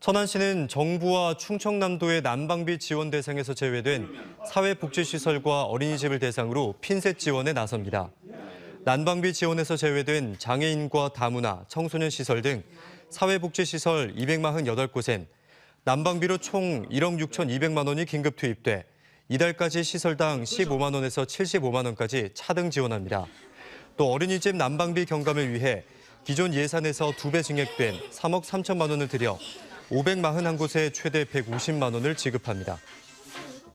천안시는 정부와 충청남도의 난방비 지원 대상에서 제외된 사회복지시설과 어린이집을 대상으로 핀셋 지원에 나섭니다. 난방비 지원에서 제외된 장애인과 다문화, 청소년 시설 등 사회복지시설 248곳엔 난방비로 총 1억 6,200만 원이 긴급 투입돼 이달까지 시설당 15만 원에서 75만 원까지 차등 지원합니다. 또 어린이집 난방비 경감을 위해 기존 예산에서 두 배 증액된 3억 3천만 원을 들여 541곳에 최대 150만 원을 지급합니다.